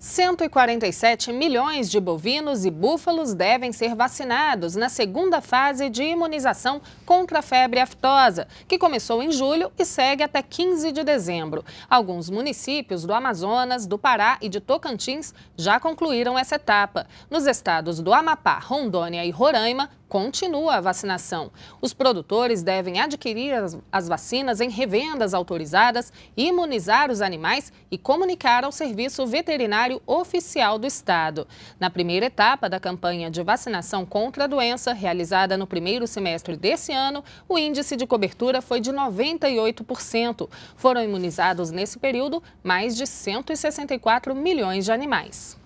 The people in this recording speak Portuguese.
147 milhões de bovinos e búfalos devem ser vacinados na segunda fase de imunização contra a febre aftosa, que começou em julho e segue até 15 de dezembro. Alguns municípios do Amazonas, do Pará e de Tocantins já concluíram essa etapa. Nos estados do Amapá, Rondônia e Roraima, continua a vacinação. Os produtores devem adquirir as, vacinas em revendas autorizadas, imunizar os animais e comunicar ao Serviço Veterinário Oficial do Estado. Na primeira etapa da campanha de vacinação contra a doença, realizada no primeiro semestre desse ano, o índice de cobertura foi de 98%. Foram imunizados nesse período mais de 164 milhões de animais.